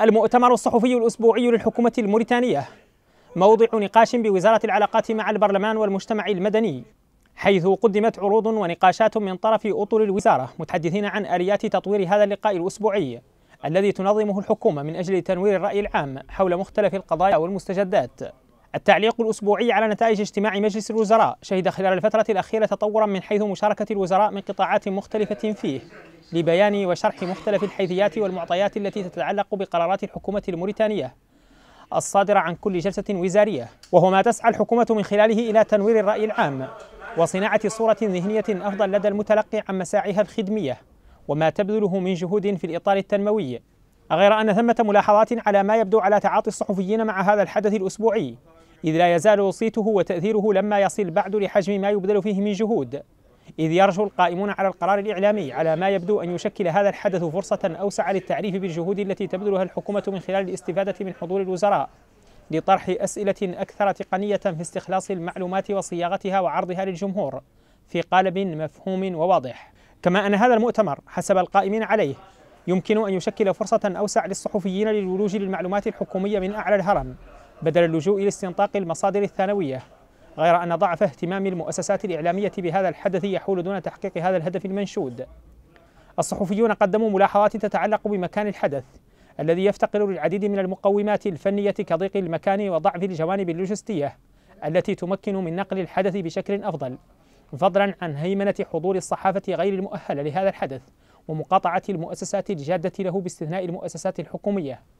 المؤتمر الصحفي الأسبوعي للحكومة الموريتانية موضع نقاش بوزارة العلاقات مع البرلمان والمجتمع المدني حيث قدمت عروض ونقاشات من طرف أطول الوزارة متحدثين عن آليات تطوير هذا اللقاء الأسبوعي الذي تنظمه الحكومة من أجل تنوير الرأي العام حول مختلف القضايا والمستجدات التعليق الأسبوعي على نتائج اجتماع مجلس الوزراء شهد خلال الفترة الأخيرة تطورا من حيث مشاركة الوزراء من قطاعات مختلفة فيه لبيان وشرح مختلف الحيثيات والمعطيات التي تتعلق بقرارات الحكومة الموريتانية الصادرة عن كل جلسة وزارية وهو ما تسعى الحكومة من خلاله إلى تنوير الرأي العام وصناعة صورة ذهنية أفضل لدى المتلقي عن مساعيها الخدمية وما تبذله من جهود في الإطار التنموي غير أن ثمة ملاحظات على ما يبدو على تعاطي الصحفيين مع هذا الحدث الأسبوعي إذ لا يزال صيته وتأثيره لما يصل بعد لحجم ما يبذل فيه من جهود إذ يرجو القائمون على القرار الإعلامي على ما يبدو أن يشكل هذا الحدث فرصة أوسع للتعريف بالجهود التي تبذلها الحكومة من خلال الاستفادة من حضور الوزراء لطرح أسئلة أكثر تقنية في استخلاص المعلومات وصياغتها وعرضها للجمهور في قالب مفهوم وواضح كما أن هذا المؤتمر حسب القائمين عليه يمكن أن يشكل فرصة أوسع للصحفيين للولوج للمعلومات الحكومية من أعلى الهرم بدل اللجوء لاستنطاق المصادر الثانوية غير أن ضعف اهتمام المؤسسات الإعلامية بهذا الحدث يحول دون تحقيق هذا الهدف المنشود الصحفيون قدموا ملاحظات تتعلق بمكان الحدث الذي يفتقر للعديد من المقومات الفنية كضيق المكان وضعف الجوانب اللوجستية التي تمكن من نقل الحدث بشكل أفضل فضلا عن هيمنة حضور الصحافة غير المؤهلة لهذا الحدث ومقاطعة المؤسسات الجادة له باستثناء المؤسسات الحكومية